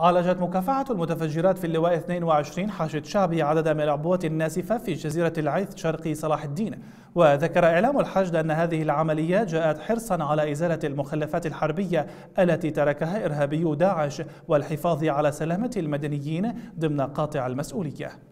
عالجت مكافحة المتفجرات في اللواء 22 حشد شعبي عدد من العبوات الناسفة في جزيرة العيث شرقي صلاح الدين وذكر إعلام الحشد أن هذه العملية جاءت حرصا على إزالة المخلفات الحربية التي تركها إرهابي داعش والحفاظ على سلامة المدنيين ضمن قاطع المسؤولية